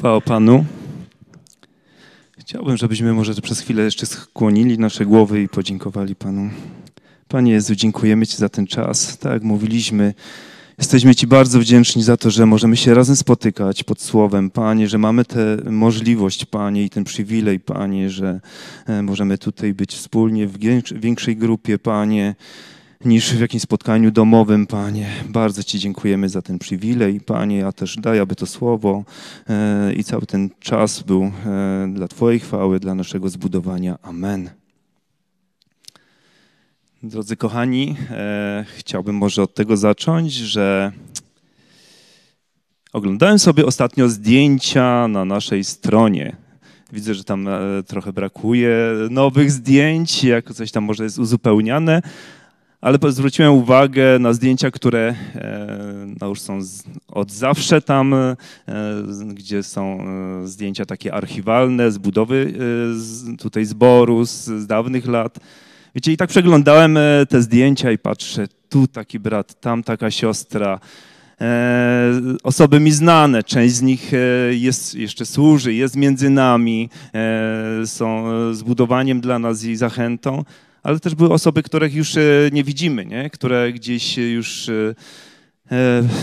Chwała Panu. Chciałbym, żebyśmy może przez chwilę jeszcze skłonili nasze głowy i podziękowali Panu. Panie Jezu, dziękujemy Ci za ten czas. Tak jak mówiliśmy, jesteśmy Ci bardzo wdzięczni za to, że możemy się razem spotykać pod Słowem, Panie, że mamy tę możliwość, Panie, i ten przywilej, Panie, że e, możemy tutaj być wspólnie w większej grupie, Panie niż w jakimś spotkaniu domowym, Panie. Bardzo Ci dziękujemy za ten przywilej, Panie, ja też daj, aby to słowo e, i cały ten czas był e, dla Twojej chwały, dla naszego zbudowania. Amen. Drodzy kochani, e, chciałbym może od tego zacząć, że oglądałem sobie ostatnio zdjęcia na naszej stronie Widzę, że tam e, trochę brakuje nowych zdjęć, jako coś tam może jest uzupełniane, ale zwróciłem uwagę na zdjęcia, które e, no już są od zawsze tam, e, gdzie są e, zdjęcia takie archiwalne z budowy tutaj zboru z, dawnych lat. Wiecie, i tak przeglądałem te zdjęcia i patrzę, tu taki brat, tam taka siostra, osoby mi znane, część z nich jest, jeszcze służy, jest między nami, są zbudowaniem dla nas i zachętą ale też były osoby, których już e, nie widzimy, nie? które gdzieś e, już e,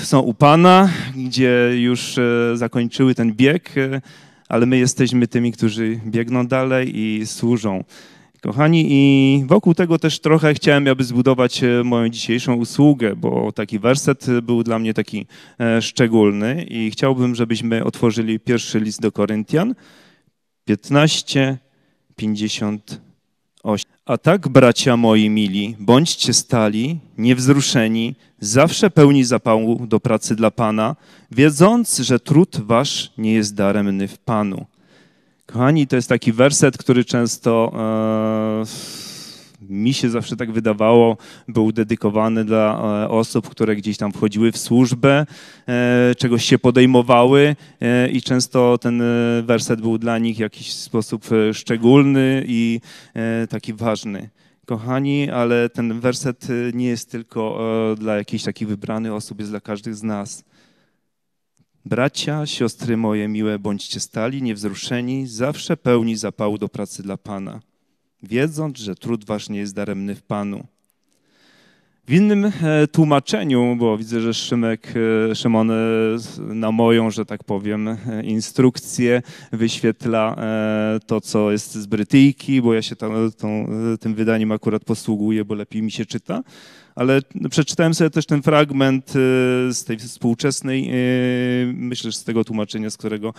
są u Pana, gdzie już zakończyły ten bieg, ale my jesteśmy tymi, którzy biegną dalej i służą. Kochani, i wokół tego też trochę chciałem, aby zbudować moją dzisiejszą usługę, bo taki werset był dla mnie taki szczególny i chciałbym, żebyśmy otworzyli pierwszy list do Koryntian 15, 50. A tak, bracia moi mili, bądźcie stali, niewzruszeni, zawsze pełni zapału do pracy dla Pana, wiedząc, że trud wasz nie jest daremny w Panu. Kochani, to jest taki werset, który często. E, mi się zawsze tak wydawało, był dedykowany dla e, osób, które gdzieś tam wchodziły w służbę, e, czegoś się podejmowały e, i często ten werset był dla nich w jakiś sposób szczególny i taki ważny. Kochani, ale ten werset nie jest tylko dla jakichś takich wybranych osób, jest dla każdych z nas. Bracia, siostry moje miłe, bądźcie stali, niewzruszeni, zawsze pełni zapału do pracy dla Pana – wiedząc, że trud wasz nie jest daremny w Panu. W innym e, tłumaczeniu, bo widzę, że Szymek, e, Szymon e, na moją, że tak powiem, instrukcję wyświetla to, co jest z Brytyjki, bo ja się tam, tą, tym wydaniem akurat posługuję, bo lepiej mi się czyta ale przeczytałem sobie też ten fragment y, z tej współczesnej, y, myślę, że z tego tłumaczenia, z którego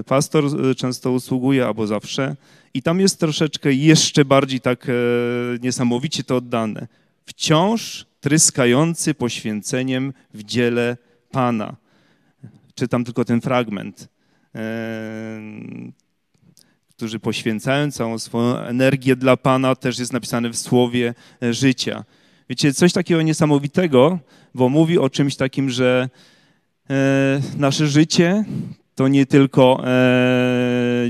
y, pastor często usługuje albo zawsze. I tam jest troszeczkę jeszcze bardziej tak niesamowicie to oddane. Wciąż tryskający poświęceniem w dziele Pana. Czytam tylko ten fragment którzy poświęcają całą swoją energię dla Pana, też jest napisane w słowie życia. Wiecie, coś takiego niesamowitego, bo mówi o czymś takim, że e, nasze życie to nie tylko e,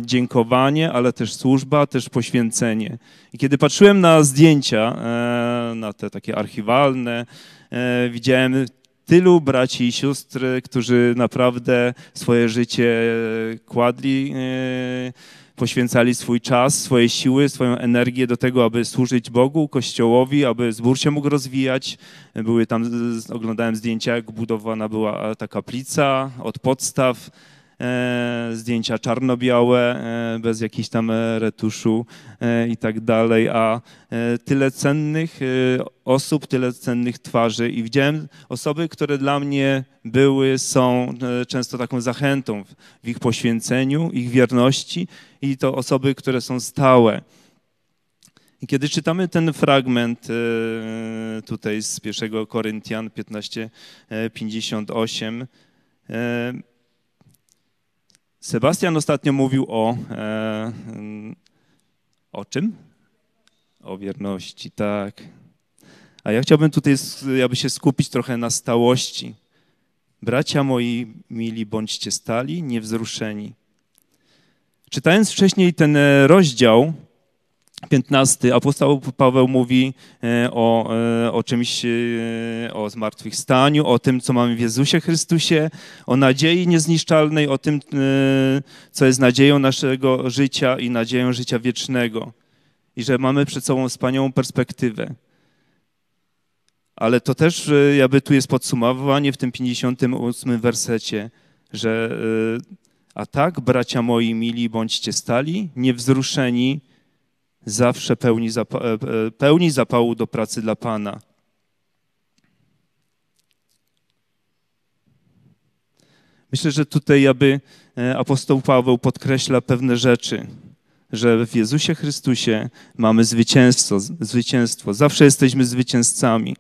dziękowanie, ale też służba, też poświęcenie. I kiedy patrzyłem na zdjęcia, e, na te takie archiwalne, e, widziałem tylu braci i sióstr, którzy naprawdę swoje życie kładli e, poświęcali swój czas, swoje siły, swoją energię do tego, aby służyć Bogu, Kościołowi, aby zbór się mógł rozwijać. Były tam, oglądałem zdjęcia, jak budowana była e, ta kaplica od podstaw E, zdjęcia czarno-białe, e, bez jakichś tam e, retuszu i tak dalej, a tyle cennych osób, tyle cennych twarzy i widziałem osoby, które dla mnie były, są często taką zachętą w ich poświęceniu, ich wierności i to osoby, które są stałe. I kiedy czytamy ten fragment tutaj z pierwszego Koryntian 15:58, Sebastian ostatnio mówił o. E, o czym? O wierności, tak. A ja chciałbym tutaj, aby się skupić trochę na stałości. Bracia moi mili, bądźcie stali, niewzruszeni. Czytając wcześniej ten e, rozdział, 15 apostoł Paweł mówi e, o, e, o czymś, e, o zmartwychwstaniu, o tym, co mamy w Jezusie Chrystusie, o nadziei niezniszczalnej, o tym, co jest nadzieją naszego życia i nadzieją życia wiecznego. I że mamy przed sobą wspaniałą perspektywę. Ale to też jakby tu jest podsumowanie w tym 58 wersecie, że a tak, bracia moi mili, bądźcie stali, niewzruszeni, zawsze pełni, zapa e, e, pełni zapału do pracy dla Pana. Myślę, że tutaj aby e, apostoł Paweł podkreśla pewne rzeczy, że w Jezusie Chrystusie mamy zwycięstwo, zwycięstwo. Zawsze jesteśmy zwycięzcami.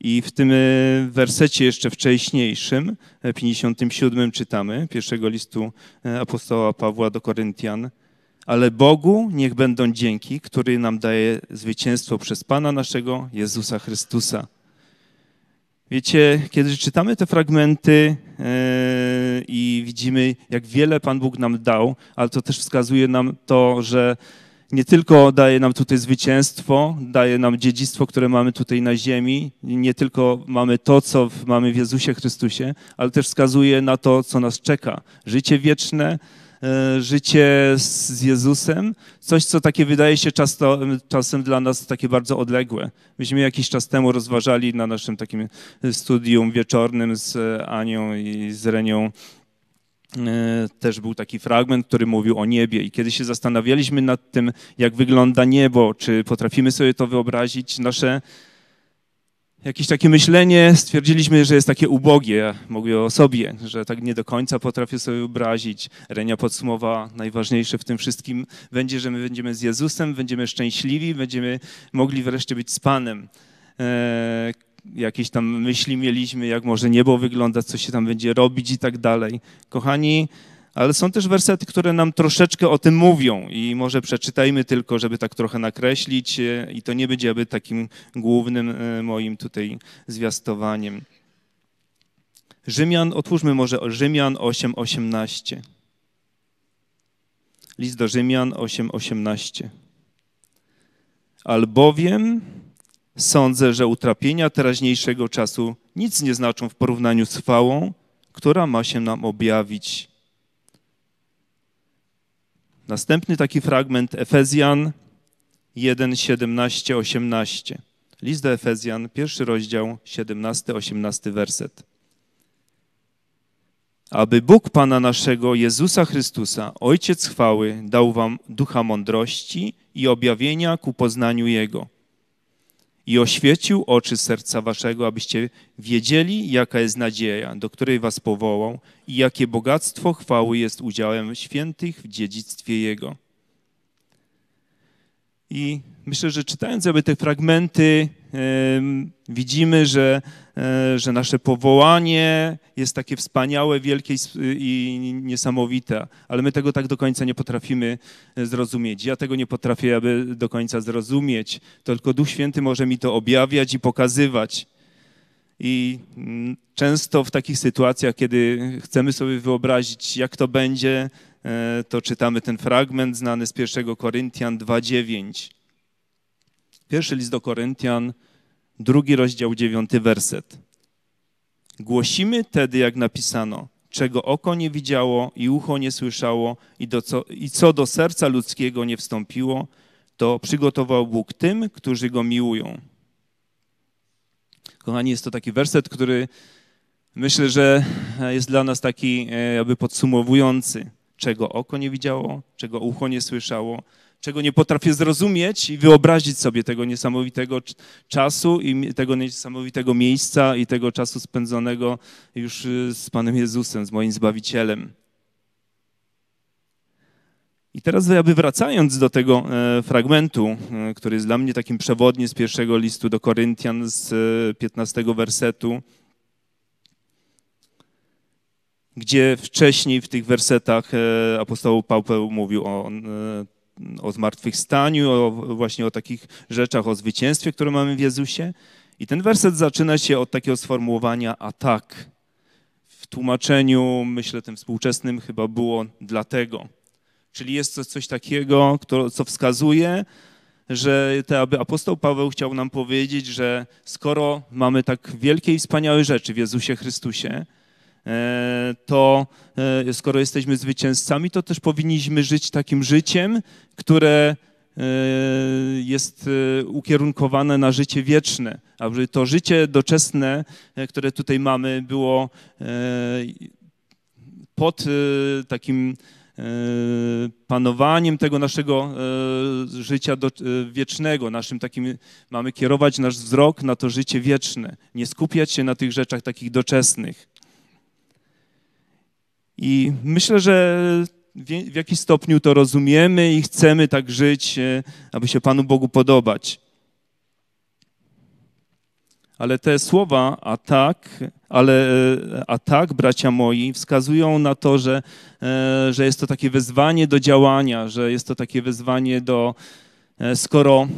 I w tym wersecie jeszcze wcześniejszym, 57 czytamy, pierwszego listu apostoła Pawła do Koryntian, ale Bogu niech będą dzięki, który nam daje zwycięstwo przez Pana naszego Jezusa Chrystusa. Wiecie, kiedy czytamy te fragmenty e, i widzimy, jak wiele Pan Bóg nam dał, ale to też wskazuje nam to, że nie tylko daje nam tutaj zwycięstwo, daje nam dziedzictwo, które mamy tutaj na ziemi, nie tylko mamy to, co mamy w Jezusie Chrystusie, ale też wskazuje na to, co nas czeka. Życie wieczne, E, życie z Jezusem, coś, co takie wydaje się czasem dla nas takie bardzo odległe. Myśmy jakiś czas temu rozważali na naszym takim e, studium wieczornym z e, Anią i z Renią też był taki fragment, który mówił o niebie. I kiedy się zastanawialiśmy nad tym, jak wygląda niebo, czy potrafimy sobie to wyobrazić, nasze jakieś takie myślenie, stwierdziliśmy, że jest takie ubogie, mówię o sobie, że tak nie do końca potrafię sobie wyobrazić. Renia podsumowa, najważniejsze w tym wszystkim będzie, że my będziemy z Jezusem, będziemy szczęśliwi, będziemy mogli wreszcie być z Panem. E, jakieś tam myśli mieliśmy, jak może niebo wyglądać, co się tam będzie robić i tak dalej. Kochani, ale są też wersety, które nam troszeczkę o tym mówią i może przeczytajmy tylko, żeby tak trochę nakreślić e, i to nie będzie aby takim głównym e, moim tutaj zwiastowaniem. Rzymian, otwórzmy może Rzymian 8:18. List do Rzymian 8:18. Albowiem sądzę, że utrapienia teraźniejszego czasu nic nie znaczą w porównaniu z chwałą, która ma się nam objawić Następny taki fragment Efezjan 1, 17, 18. List do Efezjan, pierwszy rozdział, 17, 18 werset. Aby Bóg Pana naszego Jezusa Chrystusa, Ojciec chwały, dał wam ducha mądrości i objawienia ku poznaniu Jego i oświecił oczy serca waszego, abyście wiedzieli, jaka jest nadzieja, do której was powołał i jakie bogactwo chwały jest udziałem świętych w dziedzictwie Jego. I myślę, że czytając aby te fragmenty, yy, widzimy, że E, że nasze powołanie jest takie wspaniałe, wielkie i niesamowite, ale my tego tak do końca nie potrafimy e, zrozumieć. Ja tego nie potrafię aby do końca zrozumieć, tylko Duch Święty może mi to objawiać i pokazywać. I mm, często w takich sytuacjach, kiedy chcemy sobie wyobrazić, jak to będzie, e, to czytamy ten fragment znany z 1 Koryntian 2:9. Pierwszy list do Koryntian drugi rozdział, dziewiąty werset. Głosimy tedy, jak napisano, czego oko nie widziało i ucho nie słyszało i, do co, i co do serca ludzkiego nie wstąpiło, to przygotował Bóg tym, którzy Go miłują. Kochani, jest to taki werset, który myślę, że e, jest dla nas taki e, jakby podsumowujący. Czego oko nie widziało, czego ucho nie słyszało, czego nie potrafię zrozumieć i wyobrazić sobie tego niesamowitego czasu i tego niesamowitego miejsca i tego czasu spędzonego już y, z Panem Jezusem, z moim Zbawicielem. I teraz jakby wracając do tego e, fragmentu, e, który jest dla mnie takim przewodnim z pierwszego listu do Koryntian z 15 e, wersetu, gdzie wcześniej w tych wersetach apostoł Paweł mówił o o zmartwychwstaniu, o, właśnie o takich rzeczach, o zwycięstwie, które mamy w Jezusie. I ten werset zaczyna się od takiego sformułowania a tak W tłumaczeniu, myślę tym współczesnym, chyba było dlatego. Czyli jest to coś takiego, co wskazuje, że te, aby apostoł Paweł chciał nam powiedzieć, że skoro mamy tak wielkie i wspaniałe rzeczy w Jezusie Chrystusie, E, to e, skoro jesteśmy zwycięzcami, to też powinniśmy żyć takim życiem, które e, jest ukierunkowane na życie wieczne, aby to życie doczesne, które tutaj mamy, było pod takim panowaniem tego naszego życia wiecznego, naszym takim, mamy kierować nasz wzrok na to życie wieczne, nie skupiać się na tych rzeczach takich doczesnych. I myślę, że w jakiś stopniu to rozumiemy i chcemy tak żyć, e, aby się Panu Bogu podobać. Ale te słowa, a tak, ale, e, a tak, bracia moi, wskazują na to, że, e, że jest to takie wezwanie do działania, że jest to takie wezwanie do, skoro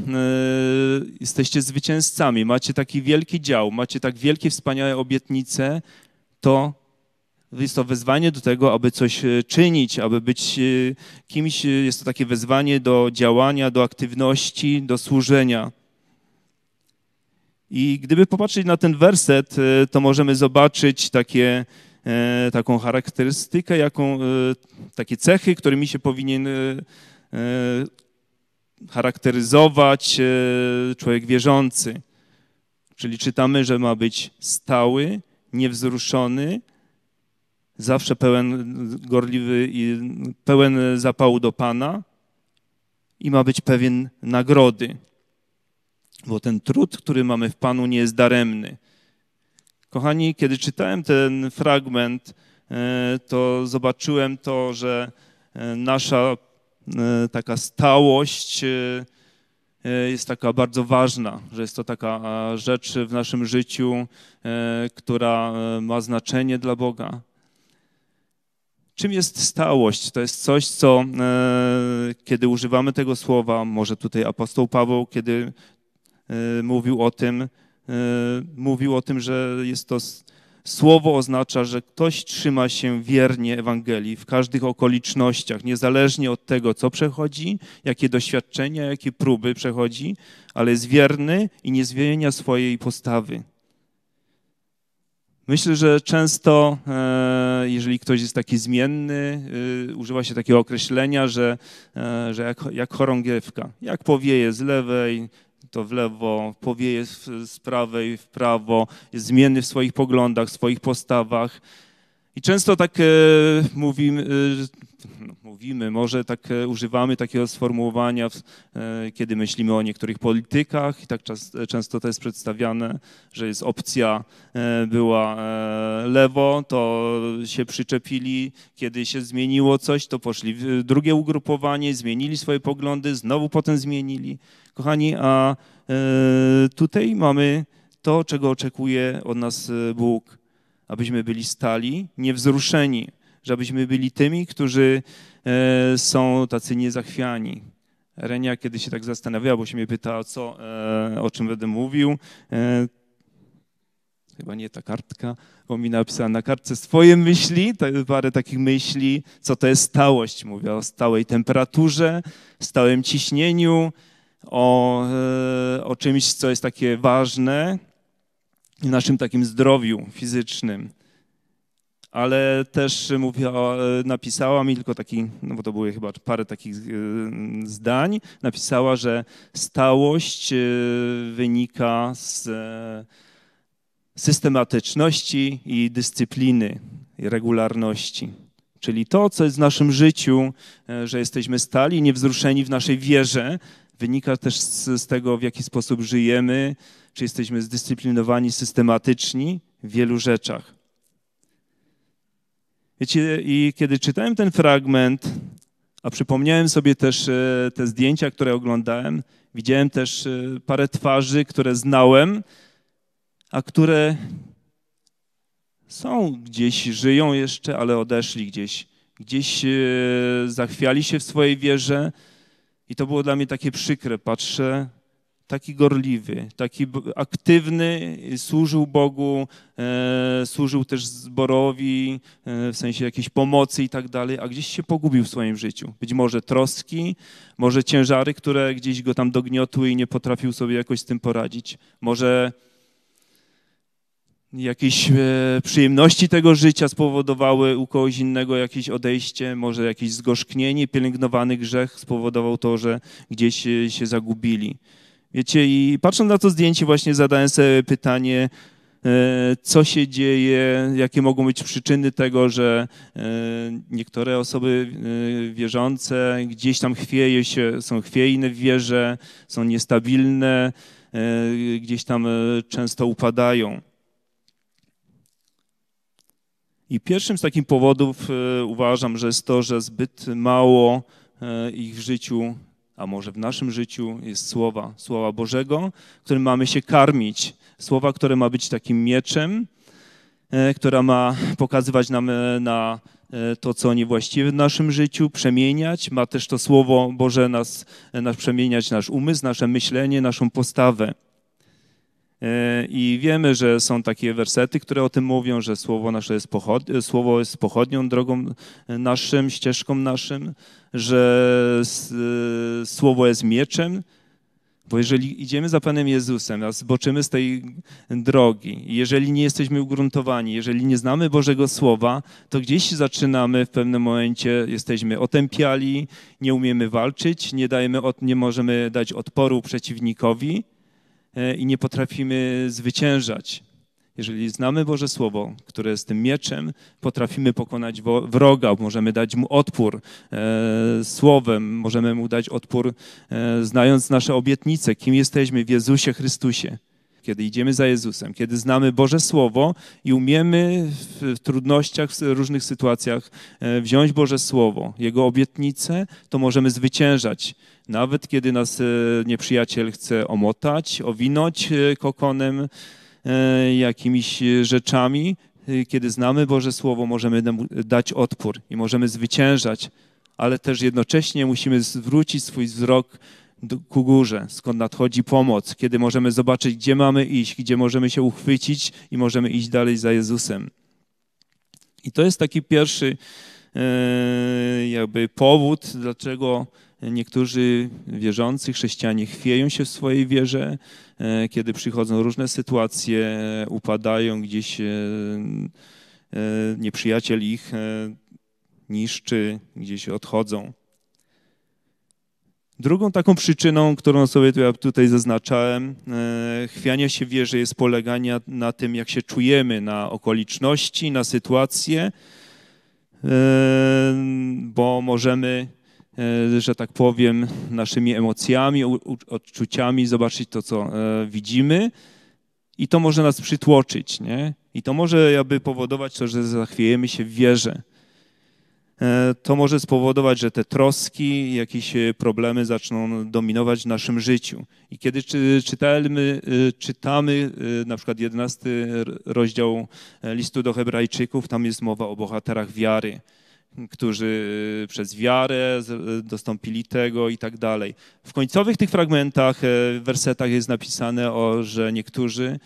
jesteście zwycięzcami, macie taki wielki dział, macie tak wielkie, wspaniałe obietnice, to jest to wezwanie do tego, aby coś e, czynić, aby być e, kimś. E, jest to takie wezwanie do działania, do aktywności, do służenia. I gdyby popatrzeć na ten werset, to możemy zobaczyć takie, taką charakterystykę, jaką, takie cechy, którymi się powinien charakteryzować człowiek wierzący. Czyli czytamy, że ma być stały, niewzruszony, zawsze pełen gorliwy i pełen zapału do Pana i ma być pewien nagrody, bo ten trud, który mamy w Panu, nie jest daremny. Kochani, kiedy czytałem ten fragment, e, to zobaczyłem to, że e, nasza e, taka stałość jest taka bardzo ważna, że jest to taka rzecz w naszym życiu, która ma znaczenie dla Boga, Czym jest stałość? To jest coś, co e, kiedy używamy tego słowa, może tutaj apostoł Paweł, kiedy e, mówił o tym, e, mówił o tym, że jest to słowo oznacza, że ktoś trzyma się wiernie Ewangelii w każdych okolicznościach, niezależnie od tego, co przechodzi, jakie doświadczenia, jakie próby przechodzi, ale jest wierny i nie zmienia swojej postawy. Myślę, że często, e, jeżeli ktoś jest taki zmienny, e, używa się takiego określenia, że, e, że jak, jak chorągiewka. Jak powieje z lewej, to w lewo, powieje z prawej w prawo, jest zmienny w swoich poglądach, w swoich postawach. I często tak e, mówimy, e, no, mówimy, może tak e, używamy takiego sformułowania, w, e, kiedy myślimy o niektórych politykach i tak czas, e, często to jest przedstawiane, że jest opcja e, była lewo, to się przyczepili, kiedy się zmieniło coś, to poszli w drugie ugrupowanie, zmienili swoje poglądy, znowu potem zmienili. Kochani, a tutaj mamy to, czego oczekuje od nas Bóg – abyśmy byli stali, niewzruszeni, żebyśmy byli tymi, którzy e, są tacy niezachwiani. Renia, kiedy się tak zastanawiała, bo się mnie pyta, co, e, o czym będę mówił, e, chyba nie ta kartka, bo mi napisała na kartce swoje myśli, parę takich myśli, co to jest stałość. Mówię o stałej temperaturze, stałym ciśnieniu, o, o czymś, co jest takie ważne, w naszym takim zdrowiu fizycznym. Ale też mówiła, napisała mi tylko taki, no bo to były chyba parę takich e, zdań, napisała, że stałość e, wynika z e, systematyczności i dyscypliny, i regularności. Czyli to, co jest w naszym życiu, że jesteśmy stali, niewzruszeni w naszej wierze, wynika też z, z tego, w jaki sposób żyjemy, czy jesteśmy zdyscyplinowani, systematyczni w wielu rzeczach. Wiecie, i kiedy czytałem ten fragment, a przypomniałem sobie też e, te zdjęcia, które oglądałem, widziałem też e, parę twarzy, które znałem, a które są gdzieś, żyją jeszcze, ale odeszli gdzieś. Gdzieś e, zachwiali się w swojej wierze i to było dla mnie takie przykre. Patrzę, taki gorliwy, taki aktywny, służył Bogu, e, służył też zborowi, e, w sensie jakiejś pomocy i tak dalej, a gdzieś się pogubił w swoim życiu. Być może troski, może ciężary, które gdzieś go tam dogniotły i nie potrafił sobie jakoś z tym poradzić. Może jakieś e, przyjemności tego życia spowodowały u kogoś innego jakieś odejście, może jakieś zgorzknienie, pielęgnowany grzech spowodował to, że gdzieś e, się zagubili. Wiecie, i patrząc na to zdjęcie, właśnie zadałem sobie pytanie, e, co się dzieje, jakie mogą być przyczyny tego, że e, niektóre osoby e, wierzące gdzieś tam chwieje się, są chwiejne w wierze, są niestabilne, gdzieś tam często upadają. I pierwszym z takich powodów uważam, że jest to, że zbyt mało ich w życiu a może w naszym życiu jest słowa, słowa Bożego, którym mamy się karmić, słowa, które ma być takim mieczem, e, która ma pokazywać nam e, na e, to, co niewłaściwe w naszym życiu, przemieniać. Ma też to Słowo Boże nas, nas przemieniać, nasz umysł, nasze myślenie, naszą postawę. E, I wiemy, że są takie wersety, które o tym mówią, że słowo nasze jest, pochod słowo jest pochodnią, drogą naszym, ścieżką naszym, że e, słowo jest mieczem, bo jeżeli idziemy za Panem Jezusem, a zboczymy z tej drogi, jeżeli nie jesteśmy ugruntowani, jeżeli nie znamy Bożego Słowa, to gdzieś zaczynamy w pewnym momencie, jesteśmy otępiali, nie umiemy walczyć, nie, dajemy, nie możemy dać odporu przeciwnikowi E, i nie potrafimy zwyciężać. Jeżeli znamy Boże Słowo, które jest tym mieczem, potrafimy pokonać wroga, możemy dać mu odpór e, słowem, możemy mu dać odpór, e, znając nasze obietnice, kim jesteśmy w Jezusie Chrystusie kiedy idziemy za Jezusem, kiedy znamy Boże Słowo i umiemy w trudnościach, w różnych sytuacjach e, wziąć Boże Słowo, Jego obietnice, to możemy zwyciężać. Nawet kiedy nas e, nieprzyjaciel chce omotać, owinąć e, kokonem, jakimiś rzeczami, kiedy znamy Boże Słowo, możemy dać odpór i możemy zwyciężać, ale też jednocześnie musimy zwrócić swój wzrok ku górze, skąd nadchodzi pomoc, kiedy możemy zobaczyć, gdzie mamy iść, gdzie możemy się uchwycić i możemy iść dalej za Jezusem. I to jest taki pierwszy e, jakby powód, dlaczego niektórzy wierzący chrześcijanie chwieją się w swojej wierze, e, kiedy przychodzą różne sytuacje, upadają gdzieś, e, nieprzyjaciel ich niszczy, gdzieś odchodzą. Drugą taką przyczyną, którą sobie tutaj zaznaczałem, e, chwiania się wierzy jest polegania na tym, jak się czujemy, na okoliczności, na sytuację, e, bo możemy, e, że tak powiem, naszymi emocjami, odczuciami zobaczyć to, co widzimy i to może nas przytłoczyć, nie? I to może jakby powodować to, że zachwiejemy się w wierze. E, to może spowodować, że te troski, jakieś e, problemy zaczną dominować w naszym życiu. I kiedy czytamy, e, czytamy na przykład 11 rozdział listu do Hebrajczyków, tam jest mowa o bohaterach wiary, którzy przez wiarę dostąpili tego i tak dalej. W końcowych tych fragmentach, wersetach jest napisane, o, że niektórzy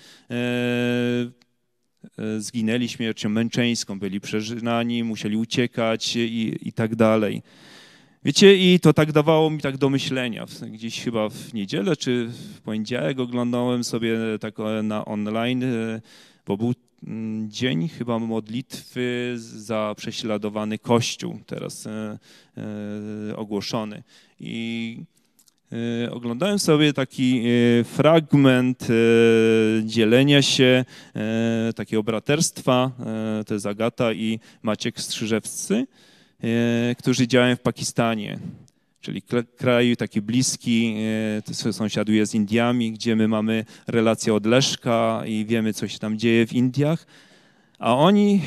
E, zginęli śmiercią męczeńską, byli przeżynani, musieli uciekać i, i tak dalej. Wiecie, i to tak dawało mi tak do myślenia. Gdzieś chyba w niedzielę czy w poniedziałek oglądałem sobie tak na online, e, bo był mm, dzień chyba modlitwy za prześladowany Kościół, teraz e, ogłoszony. I E, oglądałem sobie taki e, fragment e, dzielenia się, takiego braterstwa, to jest Agata i Maciek Strzyżewscy, którzy działają w Pakistanie, czyli kraju taki bliski, to sąsiaduje z Indiami, gdzie my mamy relację odleżka i wiemy, co się tam dzieje w Indiach. A oni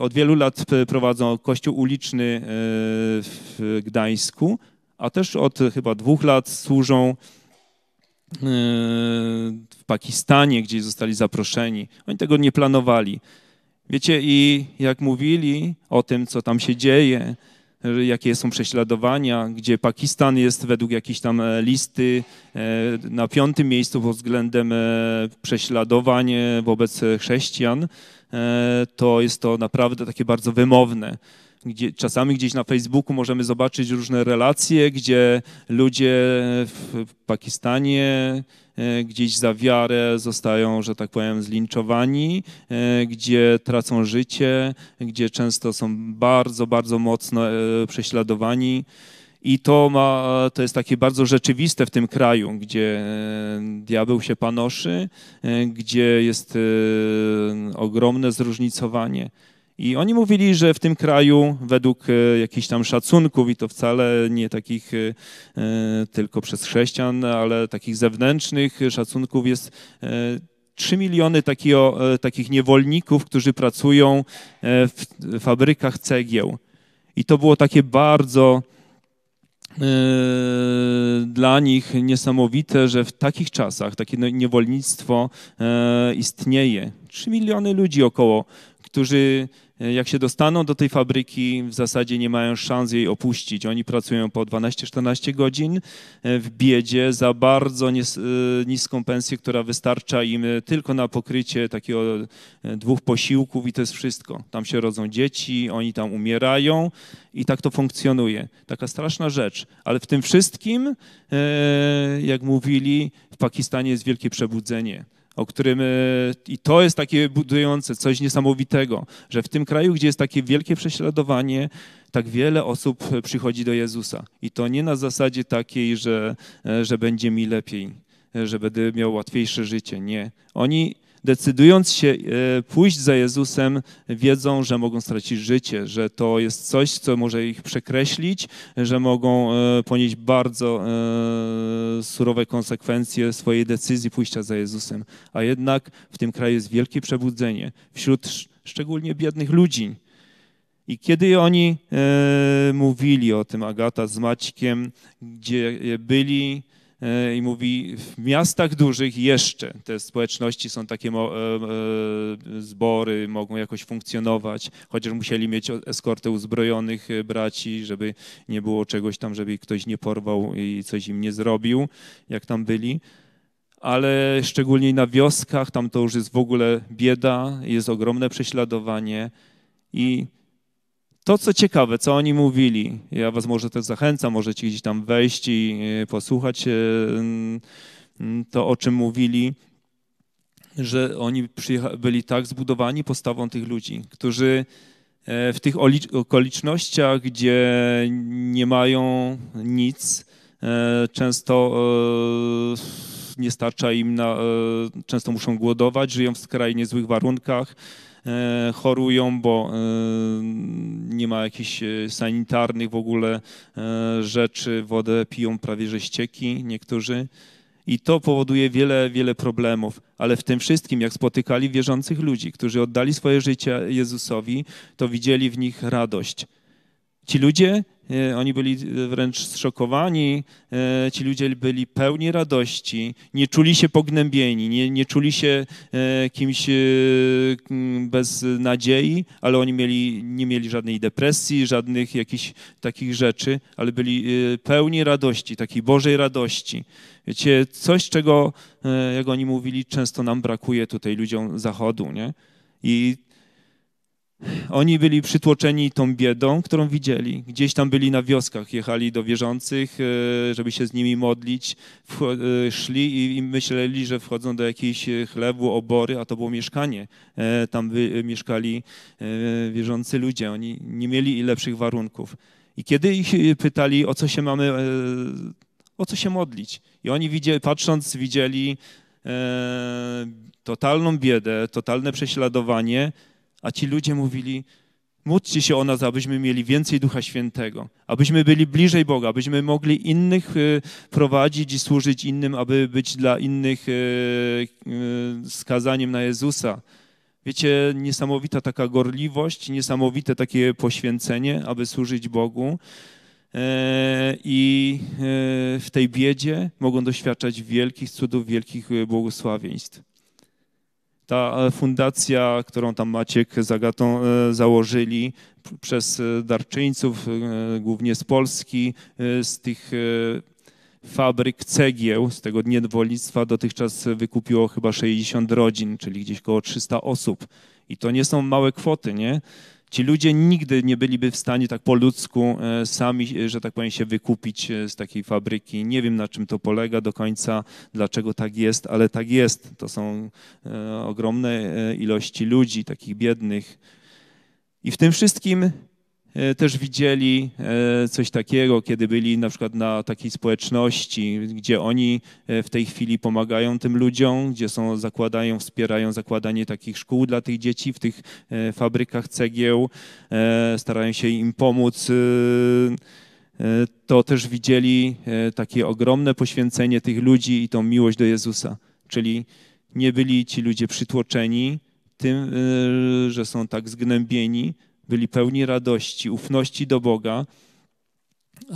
od wielu lat prowadzą kościół uliczny w Gdańsku, a też od e, chyba dwóch lat służą e, w Pakistanie, gdzie zostali zaproszeni. Oni tego nie planowali. Wiecie, i jak mówili o tym, co tam się dzieje, jakie są prześladowania, gdzie Pakistan jest według jakiejś tam e, listy na piątym miejscu pod względem prześladowań wobec chrześcijan, to jest to naprawdę takie bardzo wymowne. Gdzie, czasami gdzieś na Facebooku możemy zobaczyć różne relacje, gdzie ludzie w Pakistanie e, gdzieś za wiarę zostają, że tak powiem, zlinczowani, e, gdzie tracą życie, gdzie często są bardzo, bardzo mocno e, prześladowani. I to, ma, to jest takie bardzo rzeczywiste w tym kraju, gdzie diabeł się panoszy, gdzie jest ogromne zróżnicowanie. I oni mówili, że w tym kraju, według e, jakichś tam szacunków, i to wcale nie takich e, e, tylko przez chrześcijan, ale takich zewnętrznych szacunków, jest 3 miliony takich niewolników, którzy pracują w fabrykach cegieł. I to było takie bardzo dla nich niesamowite, że w takich czasach takie no, niewolnictwo istnieje. 3 miliony ludzi około, którzy E, jak się dostaną do tej fabryki, w zasadzie nie mają szans jej opuścić. Oni pracują po 12-14 godzin e, w biedzie za bardzo e, niską pensję, która wystarcza im tylko na pokrycie takiego dwóch posiłków i to jest wszystko. Tam się rodzą dzieci, oni tam umierają i tak to funkcjonuje. Taka straszna rzecz. Ale w tym wszystkim, jak mówili, w Pakistanie jest wielkie przebudzenie o którym e, i to jest takie budujące, coś niesamowitego, że w tym kraju, gdzie jest takie wielkie prześladowanie, tak wiele osób e, przychodzi do Jezusa. I to nie na zasadzie takiej, że, e, że będzie mi lepiej, że będę miał łatwiejsze życie. Nie. Oni decydując się e, pójść za Jezusem, wiedzą, że mogą stracić życie, że to jest coś, co może ich przekreślić, że mogą e, ponieść bardzo e, surowe konsekwencje swojej decyzji pójścia za Jezusem. A jednak w tym kraju jest wielkie przebudzenie wśród szczególnie biednych ludzi. I kiedy oni e, mówili o tym, Agata z Maćkiem, gdzie byli, E, i mówi, w miastach dużych jeszcze te społeczności są takie e, e, zbory, mogą jakoś funkcjonować, chociaż musieli mieć eskortę uzbrojonych braci, żeby nie było czegoś tam, żeby ktoś nie porwał i coś im nie zrobił, jak tam byli. Ale szczególnie na wioskach, tam to już jest w ogóle bieda, jest ogromne prześladowanie i to, co ciekawe, co oni mówili, ja was może też zachęcam, możecie gdzieś tam wejść i e, posłuchać e, to, o czym mówili, że oni byli tak zbudowani postawą tych ludzi, którzy e, w tych okolicznościach, gdzie nie mają nic, często nie starcza im na, często muszą głodować, żyją w skrajnie złych warunkach, chorują, bo nie ma jakichś e, sanitarnych w ogóle e, rzeczy, wodę piją prawie że ścieki niektórzy. I to powoduje wiele, wiele problemów, ale w tym wszystkim, jak spotykali wierzących ludzi, którzy oddali swoje życie Jezusowi, to widzieli w nich radość. Ci ludzie, e, oni byli wręcz zszokowani, e, ci ludzie byli pełni radości, nie czuli się pognębieni, nie, nie czuli się e, kimś bez nadziei, ale oni mieli, nie mieli żadnej depresji, żadnych jakichś takich rzeczy, ale byli pełni radości, takiej Bożej radości. Wiecie, coś, czego, jak oni mówili, często nam brakuje tutaj ludziom Zachodu, nie? I oni byli przytłoczeni tą biedą, którą widzieli. Gdzieś tam byli na wioskach, jechali do wierzących, e, żeby się z nimi modlić. E, szli i myśleli, że wchodzą do jakiejś e, chlebu, obory, a to było mieszkanie. Tam mieszkali wierzący ludzie. Oni nie mieli lepszych warunków. I kiedy ich pytali, o co się mamy, o co się modlić, i oni widzieli, patrząc, widzieli totalną biedę, totalne prześladowanie a ci ludzie mówili, módlcie się o nas, abyśmy mieli więcej Ducha Świętego, abyśmy byli bliżej Boga, abyśmy mogli innych e, prowadzić i służyć innym, aby być dla innych e, e, skazaniem na Jezusa. Wiecie, niesamowita taka gorliwość, niesamowite takie poświęcenie, aby służyć Bogu. I w tej biedzie mogą doświadczać wielkich cudów, wielkich błogosławieństw ta fundacja, którą tam Maciek z Agatą e, założyli przez e, darczyńców, e, głównie z Polski, z tych fabryk cegieł, z tego niedwolnictwa dotychczas wykupiło chyba 60 rodzin, czyli gdzieś około 300 osób. I to nie są małe kwoty, nie? Ci ludzie nigdy nie byliby w stanie tak po ludzku e, sami, e, że tak powiem, się wykupić e, z takiej fabryki. Nie wiem, na czym to polega do końca, dlaczego tak jest, ale tak jest. To są ogromne ilości ludzi, takich biednych. I w tym wszystkim E, też widzieli e, coś takiego, kiedy byli na przykład na takiej społeczności, gdzie oni e, w tej chwili pomagają tym ludziom, gdzie są, zakładają, wspierają zakładanie takich szkół dla tych dzieci w tych fabrykach cegieł, starają się im pomóc to też widzieli takie ogromne poświęcenie tych ludzi i tą miłość do Jezusa. Czyli nie byli ci ludzie przytłoczeni tym, że są tak zgnębieni, byli pełni radości, ufności do Boga,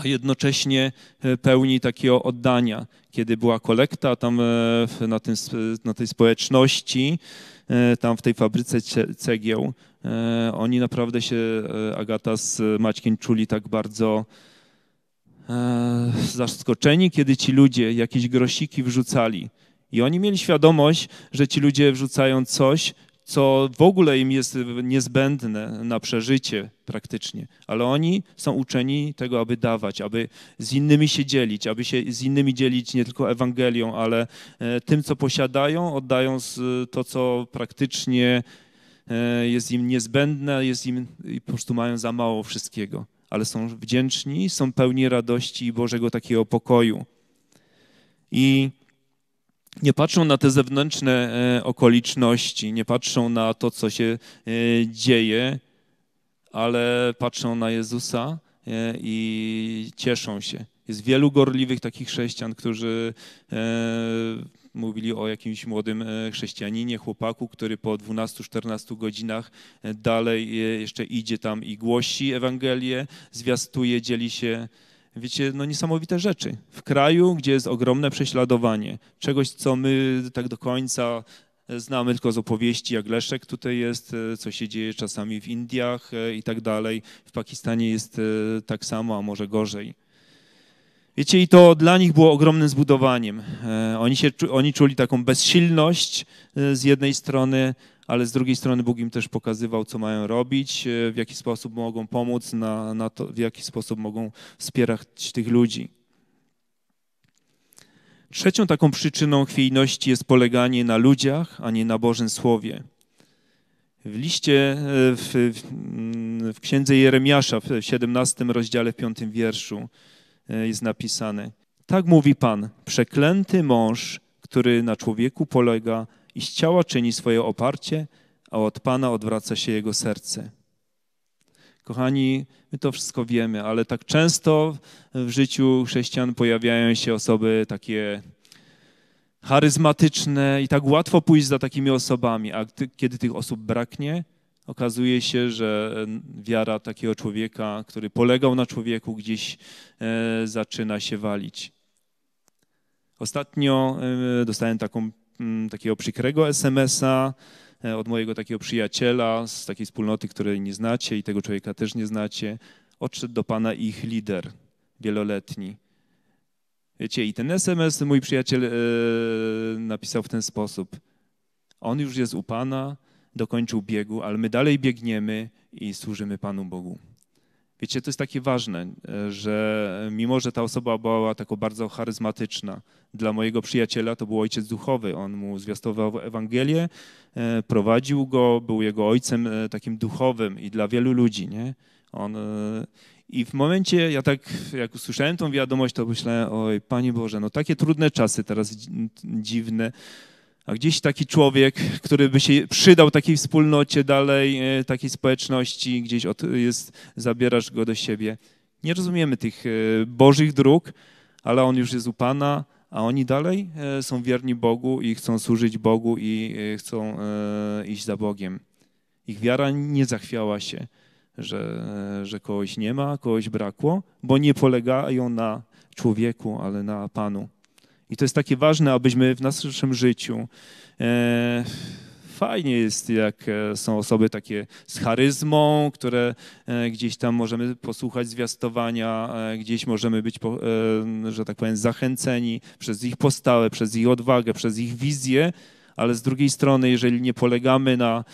a jednocześnie e, pełni takiego oddania. Kiedy była kolekta tam e, na, tym, na tej społeczności, e, tam w tej fabryce cegieł, oni naprawdę się, Agata z Maćkiem, czuli tak bardzo zaskoczeni, kiedy ci ludzie jakieś grosiki wrzucali. I oni mieli świadomość, że ci ludzie wrzucają coś, co w ogóle im jest niezbędne na przeżycie praktycznie, ale oni są uczeni tego, aby dawać, aby z innymi się dzielić, aby się z innymi dzielić nie tylko Ewangelią, ale e, tym, co posiadają, oddając to, co praktycznie e, jest im niezbędne, jest im, po prostu mają za mało wszystkiego, ale są wdzięczni, są pełni radości i Bożego takiego pokoju. I nie patrzą na te zewnętrzne e, okoliczności, nie patrzą na to, co się e, dzieje, ale patrzą na Jezusa e, i cieszą się. Jest wielu gorliwych takich chrześcijan, którzy mówili o jakimś młodym chrześcijaninie, chłopaku, który po 12-14 godzinach dalej jeszcze idzie tam i głosi Ewangelię, zwiastuje, dzieli się Wiecie, no niesamowite rzeczy. W kraju, gdzie jest ogromne prześladowanie, czegoś, co my tak do końca znamy tylko z opowieści, jak Leszek tutaj jest, e, co się dzieje czasami w Indiach e, i tak dalej. W Pakistanie jest e, tak samo, a może gorzej. Wiecie, i to dla nich było ogromnym zbudowaniem. Oni, się, oni czuli taką bezsilność z jednej strony, ale z drugiej strony Bóg im też pokazywał, co mają robić, e, w jaki sposób mogą pomóc, na, na to, w jaki sposób mogą wspierać tych ludzi. Trzecią taką przyczyną chwiejności jest poleganie na ludziach, a nie na Bożym Słowie. W liście, e, w, w, mm, w księdze Jeremiasza, w 17 rozdziale, w 5 wierszu e, jest napisane: Tak mówi Pan, przeklęty mąż, który na człowieku polega, i z ciała czyni swoje oparcie, a od Pana odwraca się jego serce. Kochani, my to wszystko wiemy, ale tak często w życiu chrześcijan pojawiają się osoby takie charyzmatyczne i tak łatwo pójść za takimi osobami, a kiedy tych osób braknie, okazuje się, że wiara takiego człowieka, który polegał na człowieku, gdzieś e, zaczyna się walić. Ostatnio e, dostałem taką Mm, takiego przykrego SMS-a e, od mojego takiego przyjaciela z takiej wspólnoty, której nie znacie i tego człowieka też nie znacie. Odszedł do Pana ich lider wieloletni. Wiecie, i ten SMS mój przyjaciel e, napisał w ten sposób. On już jest u Pana, dokończył biegu, ale my dalej biegniemy i służymy Panu Bogu. Wiecie, to jest takie ważne, e, że mimo, że ta osoba była taką bardzo charyzmatyczna, dla mojego przyjaciela to był ojciec duchowy. On mu zwiastował Ewangelię, e, prowadził go, był jego ojcem e, takim duchowym i dla wielu ludzi, nie? On, I w momencie, ja tak jak usłyszałem tą wiadomość, to myślałem, oj, Panie Boże, no takie trudne czasy teraz, dziwne, a gdzieś taki człowiek, który by się przydał takiej wspólnocie dalej, e, takiej społeczności, gdzieś od, jest, zabierasz go do siebie. Nie rozumiemy tych e, bożych dróg, ale on już jest u Pana, a oni dalej e, są wierni Bogu i chcą służyć Bogu i chcą iść za Bogiem. Ich wiara nie zachwiała się, że, że kogoś nie ma, kogoś brakło, bo nie polegają na człowieku, ale na Panu. I to jest takie ważne, abyśmy w naszym życiu. E, fajnie jest, jak e, są osoby takie z charyzmą, które e, gdzieś tam możemy posłuchać zwiastowania, e, gdzieś możemy być, że tak powiem, zachęceni przez ich postawę, przez ich odwagę, przez ich wizję. Ale z drugiej strony, jeżeli nie polegamy na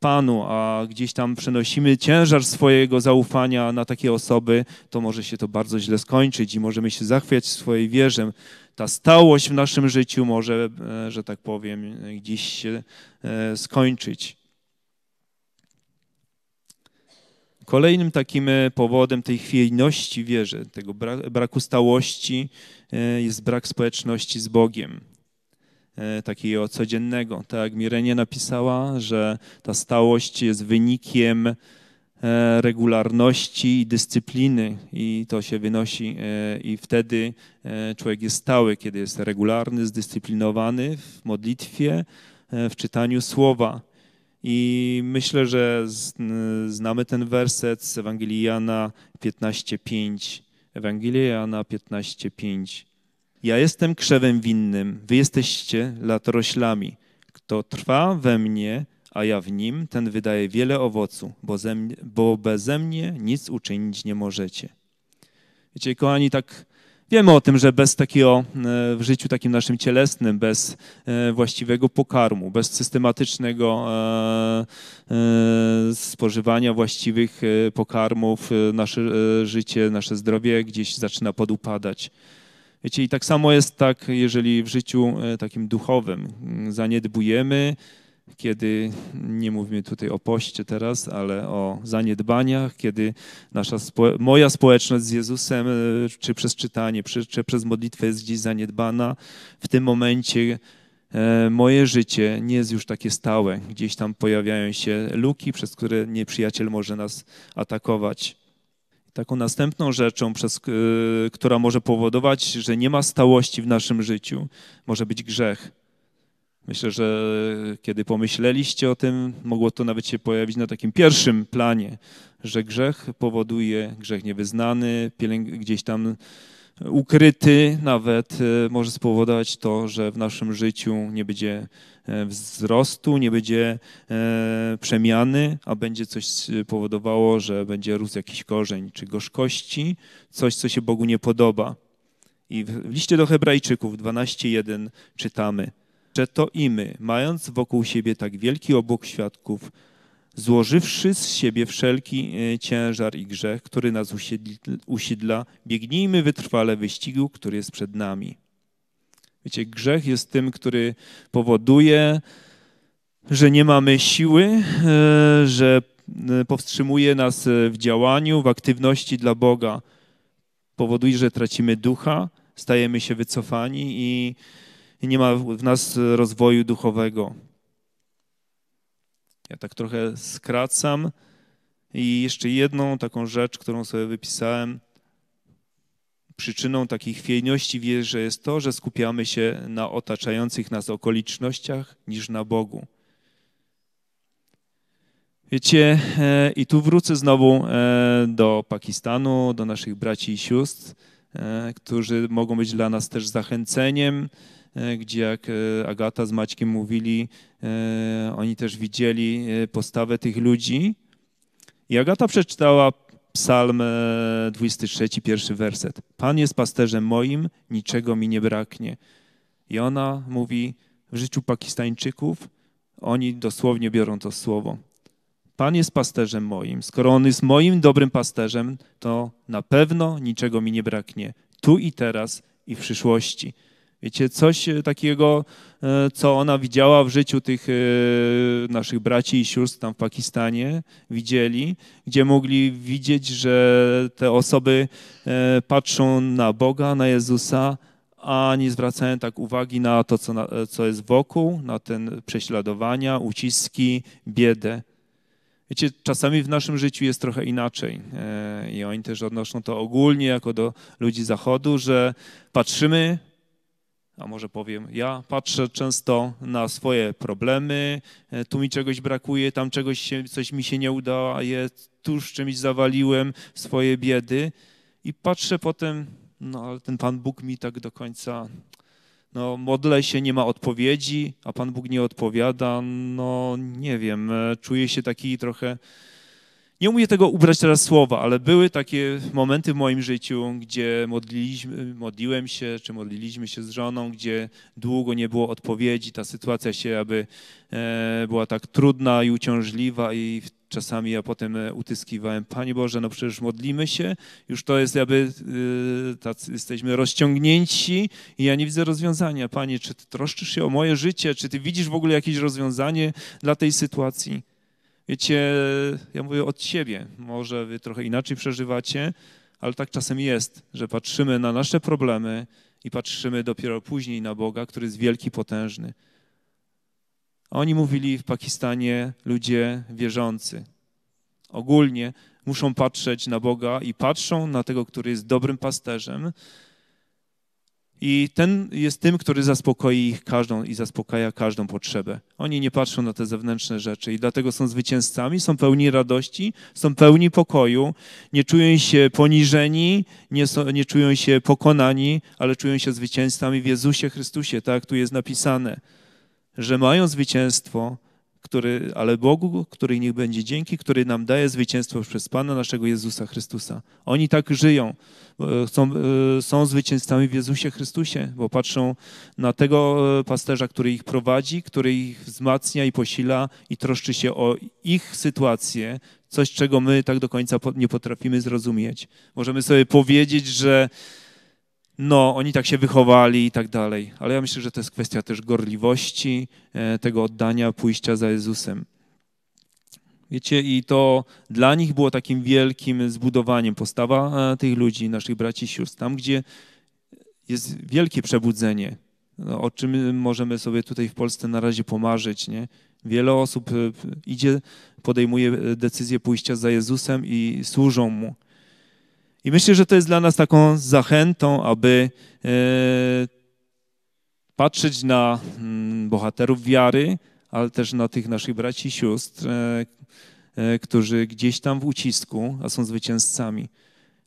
Panu, a gdzieś tam przenosimy ciężar swojego zaufania na takie osoby, to może się to bardzo źle skończyć i możemy się zachwiać swojej wierze, ta stałość w naszym życiu może, e, że tak powiem, gdzieś się e, skończyć. Kolejnym takim e, powodem tej chwiejności wierzy, tego braku stałości, jest brak społeczności z Bogiem, takiego codziennego. Tak jak Mirenie napisała, że ta stałość jest wynikiem E, regularności i dyscypliny, i to się wynosi, e, i wtedy e, człowiek jest stały, kiedy jest regularny, zdyscyplinowany w modlitwie, w czytaniu słowa. I myślę, że znamy ten werset z Ewangelii Jana 15:5. Ewangelia Jana 15:5. Ja jestem krzewem winnym, wy jesteście latoroślami. Kto trwa we mnie, a ja w nim, ten wydaje wiele owocu, bo, ze bo beze mnie nic uczynić nie możecie. Wiecie, kochani, tak wiemy o tym, że bez takiego e, w życiu takim naszym cielesnym, bez e, właściwego pokarmu, bez systematycznego e, spożywania właściwych pokarmów, nasze życie, nasze zdrowie gdzieś zaczyna podupadać. Wiecie, i tak samo jest tak, jeżeli w życiu takim duchowym zaniedbujemy kiedy nie mówimy tutaj o poście teraz, ale o zaniedbaniach, kiedy nasza, moja społeczność z Jezusem, e, czy przez czytanie, czy przez modlitwę jest gdzieś zaniedbana, w tym momencie e, moje życie nie jest już takie stałe. Gdzieś tam pojawiają się luki, przez które nieprzyjaciel może nas atakować. Taką następną rzeczą, przez, e, która może powodować, że nie ma stałości w naszym życiu, może być grzech Myślę, że kiedy pomyśleliście o tym, mogło to nawet się pojawić na takim pierwszym planie, że grzech powoduje grzech niewyznany, gdzieś tam ukryty nawet e, może spowodować to, że w naszym życiu nie będzie e, wzrostu, nie będzie e, przemiany, a będzie coś powodowało, że będzie rósł jakiś korzeń czy gorzkości, coś, co się Bogu nie podoba. I w liście do Hebrajczyków 12.1 czytamy – że to i my, mając wokół siebie tak wielki obok świadków, złożywszy z siebie wszelki e, ciężar i grzech, który nas usiedla, biegnijmy wytrwale wyścigu, który jest przed nami. Wiecie, grzech jest tym, który powoduje, że nie mamy siły, e, że e, powstrzymuje nas w działaniu, w aktywności dla Boga. Powoduje, że tracimy ducha, stajemy się wycofani i i nie ma w nas rozwoju duchowego. Ja tak trochę skracam. I jeszcze jedną taką rzecz, którą sobie wypisałem. Przyczyną takiej chwiejności wierze jest to, że skupiamy się na otaczających nas okolicznościach niż na Bogu. Wiecie, e, i tu wrócę znowu e, do Pakistanu, do naszych braci i sióstr, e, którzy mogą być dla nas też zachęceniem, E, gdzie jak e, Agata z Maćkiem mówili, e, oni też widzieli postawę tych ludzi. I Agata przeczytała Psalm 23, pierwszy werset. Pan jest pasterzem moim, niczego mi nie braknie. I ona mówi w życiu Pakistańczyków, oni dosłownie biorą to słowo. Pan jest pasterzem moim. Skoro on jest moim dobrym pasterzem, to na pewno niczego mi nie braknie tu i teraz i w przyszłości. Wiecie, coś e, takiego, e, co ona widziała w życiu tych e, naszych braci i sióstr tam w Pakistanie, widzieli, gdzie mogli widzieć, że te osoby patrzą na Boga, na Jezusa, a nie zwracają tak uwagi na to, co, na, co jest wokół, na ten prześladowania, uciski, biedę. Wiecie, czasami w naszym życiu jest trochę inaczej i oni też odnoszą to ogólnie jako do ludzi Zachodu, że patrzymy a może powiem, ja patrzę często na swoje problemy, e, tu mi czegoś brakuje, tam czegoś się, coś mi się nie udało, tu tuż czymś zawaliłem swoje biedy i patrzę potem, no ale ten Pan Bóg mi tak do końca, no modlę się, nie ma odpowiedzi, a Pan Bóg nie odpowiada, no nie wiem, e, czuję się taki trochę nie umiem tego ubrać teraz słowa, ale były takie momenty w moim życiu, gdzie modliliśmy, modliłem się, czy modliliśmy się z żoną, gdzie długo nie było odpowiedzi. Ta sytuacja się aby e, była tak trudna i uciążliwa i czasami ja potem e, utyskiwałem, Panie Boże, no przecież modlimy się, już to jest jakby, e, jesteśmy rozciągnięci i ja nie widzę rozwiązania. Panie, czy Ty troszczysz się o moje życie? Czy Ty widzisz w ogóle jakieś rozwiązanie dla tej sytuacji? Wiecie, ja mówię od siebie, może wy trochę inaczej przeżywacie, ale tak czasem jest, że patrzymy na nasze problemy i patrzymy dopiero później na Boga, który jest wielki, potężny. A oni mówili w Pakistanie ludzie wierzący. Ogólnie muszą patrzeć na Boga i patrzą na tego, który jest dobrym pasterzem, i ten jest tym, który zaspokoi ich każdą i zaspokaja każdą potrzebę. Oni nie patrzą na te zewnętrzne rzeczy i dlatego są zwycięzcami, są pełni radości, są pełni pokoju, nie czują się poniżeni, nie, są, nie czują się pokonani, ale czują się zwycięzcami w Jezusie Chrystusie, tak tu jest napisane, że mają zwycięstwo który, ale Bogu, który niech będzie dzięki, który nam daje zwycięstwo przez Pana naszego Jezusa Chrystusa. Oni tak żyją, e, e, są zwycięzcami w Jezusie Chrystusie, bo patrzą na tego e, pasterza, który ich prowadzi, który ich wzmacnia i posila i troszczy się o ich sytuację, coś, czego my tak do końca nie potrafimy zrozumieć. Możemy sobie powiedzieć, że no, oni tak się wychowali i tak dalej. Ale ja myślę, że to jest kwestia też gorliwości, e, tego oddania, pójścia za Jezusem. Wiecie, i to dla nich było takim wielkim zbudowaniem postawa e, tych ludzi, naszych braci i sióstr. Tam, gdzie jest wielkie przebudzenie, no, o czym możemy sobie tutaj w Polsce na razie pomarzyć, nie? Wiele osób e, idzie, podejmuje decyzję pójścia za Jezusem i służą Mu. I myślę, że to jest dla nas taką zachętą, aby e, patrzeć na mm, bohaterów wiary, ale też na tych naszych braci i sióstr, e, e, którzy gdzieś tam w ucisku, a są zwycięzcami.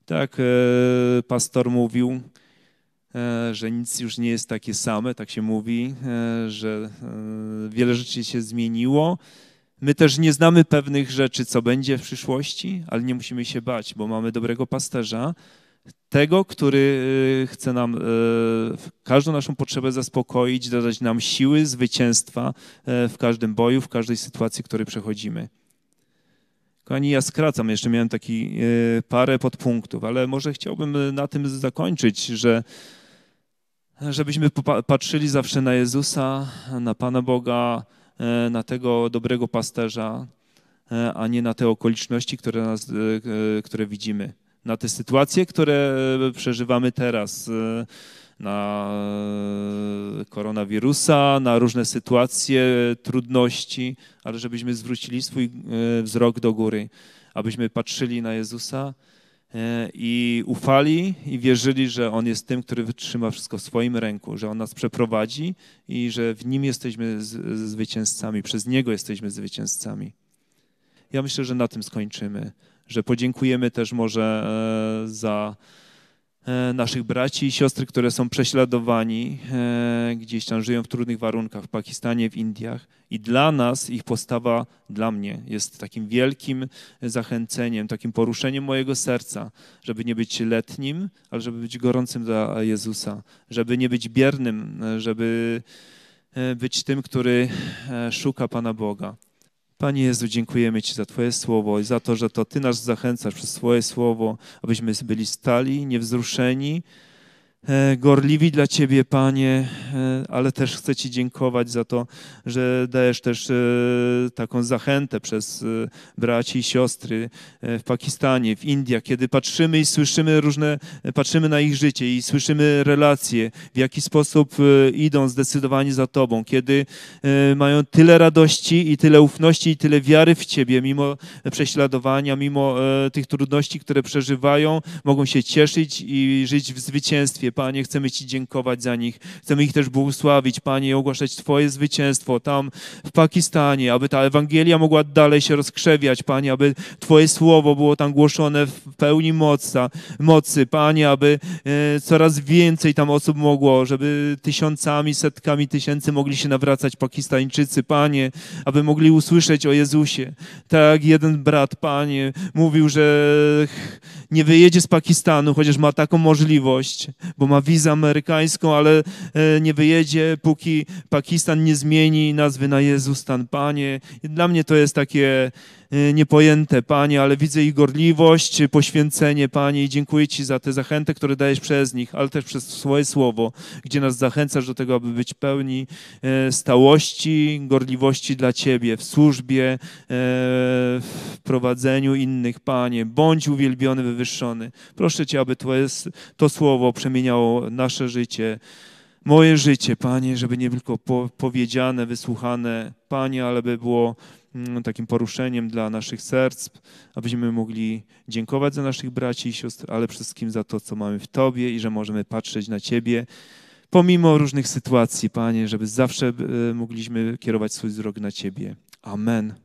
Tak, pastor mówił, że nic już nie jest takie same, tak się mówi, że wiele rzeczy się zmieniło, My też nie znamy pewnych rzeczy, co będzie w przyszłości, ale nie musimy się bać, bo mamy dobrego pasterza, tego, który y, chce nam y, każdą naszą potrzebę zaspokoić, dodać nam siły, zwycięstwa y, w każdym boju, w każdej sytuacji, której przechodzimy. Kochani, ja skracam, jeszcze miałem taki parę podpunktów, ale może chciałbym na tym zakończyć, że żebyśmy patrzyli zawsze na Jezusa, na Pana Boga, E, na tego dobrego pasterza, e, a nie na te okoliczności, które, nas, e, które widzimy, na te sytuacje, które przeżywamy teraz, na koronawirusa, na różne sytuacje, trudności, ale żebyśmy zwrócili swój wzrok do góry, abyśmy patrzyli na Jezusa E, i ufali i wierzyli, że On jest tym, który wytrzyma wszystko w swoim ręku, że On nas przeprowadzi i że w Nim jesteśmy zwycięzcami, przez Niego jesteśmy zwycięzcami. Ja myślę, że na tym skończymy, że podziękujemy też może e, za E, naszych braci i siostry, które są prześladowani, e, gdzieś tam żyją w trudnych warunkach w Pakistanie, w Indiach. I dla nas ich postawa, dla mnie, jest takim wielkim zachęceniem, takim poruszeniem mojego serca, żeby nie być letnim, ale żeby być gorącym dla Jezusa, żeby nie być biernym, e, żeby być tym, który szuka Pana Boga. Panie Jezu, dziękujemy Ci za Twoje słowo i za to, że to Ty nas zachęcasz przez Twoje słowo, abyśmy byli stali, niewzruszeni, E, gorliwi dla Ciebie, Panie, e, ale też chcę Ci dziękować za to, że dajesz też e, taką zachętę przez braci i siostry w Pakistanie, w Indiach, kiedy patrzymy i słyszymy różne, patrzymy na ich życie i słyszymy relacje, w jaki sposób idą zdecydowanie za Tobą, kiedy mają tyle radości i tyle ufności i tyle wiary w Ciebie, mimo prześladowania, mimo tych trudności, które przeżywają, mogą się cieszyć i żyć w zwycięstwie. Panie, chcemy Ci dziękować za nich. Chcemy ich też błogosławić, Panie, i ogłaszać Twoje zwycięstwo tam w Pakistanie, aby ta Ewangelia mogła dalej się rozkrzewiać, Panie, aby Twoje słowo było tam głoszone w pełni moca, mocy, Panie, aby e, coraz więcej tam osób mogło, żeby tysiącami, setkami tysięcy mogli się nawracać Pakistańczycy, Panie, aby mogli usłyszeć o Jezusie. Tak jeden brat, Panie, mówił, że nie wyjedzie z Pakistanu, chociaż ma taką możliwość, bo bo ma wizę amerykańską, ale e, nie wyjedzie, póki Pakistan nie zmieni nazwy na Jezus Stan Panie. Dla mnie to jest takie Y, niepojęte, Panie, ale widzę ich gorliwość, poświęcenie, Panie, i dziękuję Ci za tę zachętę, które dajesz przez nich, ale też przez swoje słowo, gdzie nas zachęcasz do tego, aby być pełni e, stałości, gorliwości dla Ciebie w służbie, e, w prowadzeniu innych, Panie. Bądź uwielbiony, wywyższony. Proszę Cię, aby to, jest, to słowo przemieniało nasze życie moje życie, Panie, żeby nie tylko powiedziane, wysłuchane, Panie, ale by było Mm, takim poruszeniem dla naszych serc, abyśmy mogli dziękować za naszych braci i siostry, ale przede wszystkim za to, co mamy w Tobie i że możemy patrzeć na Ciebie pomimo różnych sytuacji, Panie, żeby zawsze e, mogliśmy kierować swój wzrok na Ciebie. Amen.